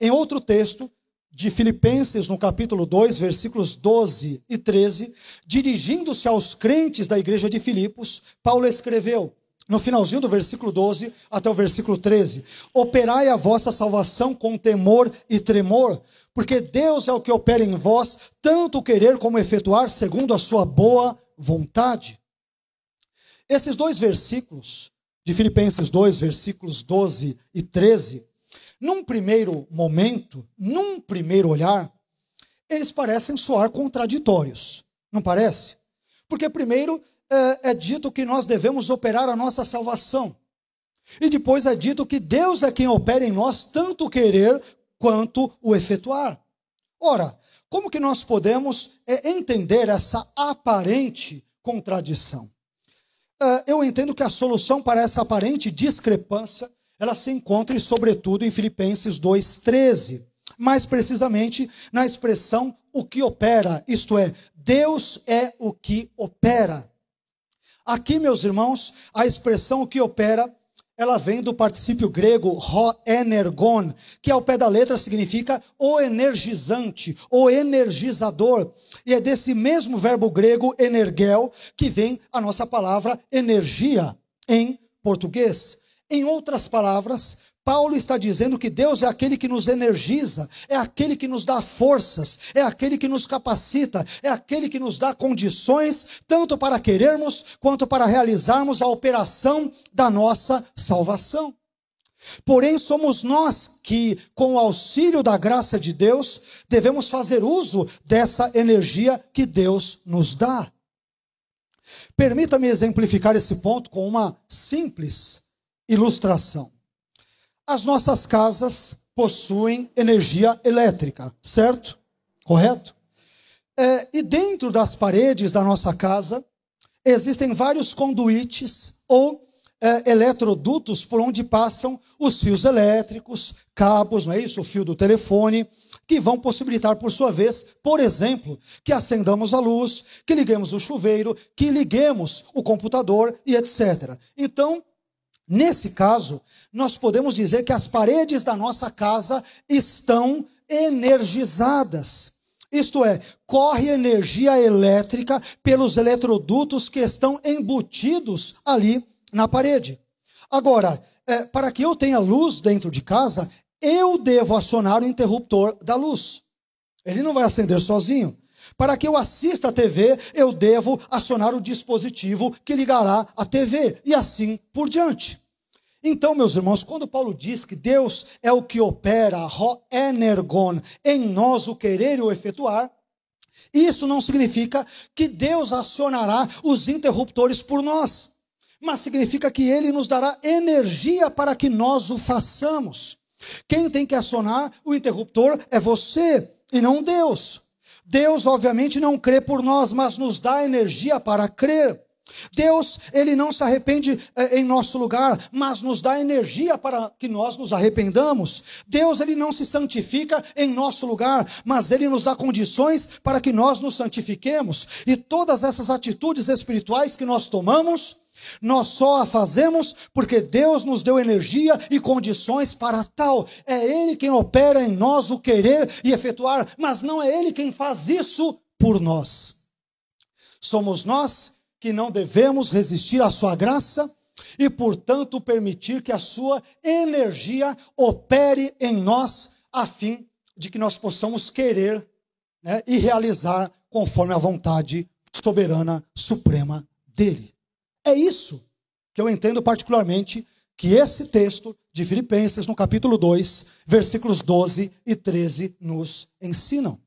Em outro texto, de Filipenses, no capítulo 2, versículos 12 e 13, dirigindo-se aos crentes da igreja de Filipos, Paulo escreveu, no finalzinho do versículo 12 até o versículo 13: Operai a vossa salvação com temor e tremor, porque Deus é o que opera em vós, tanto querer como efetuar, segundo a sua boa vontade. Esses dois versículos, de Filipenses 2, versículos 12 e 13, num primeiro momento, num primeiro olhar, eles parecem soar contraditórios, não parece? Porque primeiro é, é dito que nós devemos operar a nossa salvação. E depois é dito que Deus é quem opera em nós tanto o querer quanto o efetuar. Ora, como que nós podemos é, entender essa aparente contradição? Uh, eu entendo que a solução para essa aparente discrepância ela se encontra, e sobretudo, em Filipenses 2,13. Mais precisamente na expressão o que opera, isto é, Deus é o que opera. Aqui, meus irmãos, a expressão o que opera, ela vem do particípio grego ho energon, que ao pé da letra significa o energizante, o energizador. E é desse mesmo verbo grego energel que vem a nossa palavra energia em português. Em outras palavras, Paulo está dizendo que Deus é aquele que nos energiza, é aquele que nos dá forças, é aquele que nos capacita, é aquele que nos dá condições, tanto para querermos quanto para realizarmos a operação da nossa salvação. Porém, somos nós que, com o auxílio da graça de Deus, devemos fazer uso dessa energia que Deus nos dá. Permita-me exemplificar esse ponto com uma simples ilustração. As nossas casas possuem energia elétrica, certo? Correto? É, e dentro das paredes da nossa casa existem vários conduítes ou é, eletrodutos por onde passam os fios elétricos, cabos, não é isso? O fio do telefone, que vão possibilitar, por sua vez, por exemplo, que acendamos a luz, que liguemos o chuveiro, que liguemos o computador e etc. Então, Nesse caso, nós podemos dizer que as paredes da nossa casa estão energizadas. Isto é, corre energia elétrica pelos eletrodutos que estão embutidos ali na parede. Agora, é, para que eu tenha luz dentro de casa, eu devo acionar o interruptor da luz. Ele não vai acender sozinho. Para que eu assista a TV, eu devo acionar o dispositivo que ligará a TV e assim por diante. Então, meus irmãos, quando Paulo diz que Deus é o que opera, ro energon, em nós o querer e o efetuar, isso não significa que Deus acionará os interruptores por nós, mas significa que ele nos dará energia para que nós o façamos. Quem tem que acionar o interruptor é você e não Deus. Deus, obviamente, não crê por nós, mas nos dá energia para crer. Deus, ele não se arrepende eh, em nosso lugar, mas nos dá energia para que nós nos arrependamos. Deus, ele não se santifica em nosso lugar, mas ele nos dá condições para que nós nos santifiquemos. E todas essas atitudes espirituais que nós tomamos, nós só a fazemos porque Deus nos deu energia e condições para tal. É Ele quem opera em nós o querer e efetuar, mas não é Ele quem faz isso por nós. Somos nós que não devemos resistir à Sua graça e, portanto, permitir que a Sua energia opere em nós, a fim de que nós possamos querer né, e realizar conforme a vontade soberana suprema dEle. É isso que eu entendo particularmente que esse texto de Filipenses, no capítulo 2, versículos 12 e 13, nos ensinam.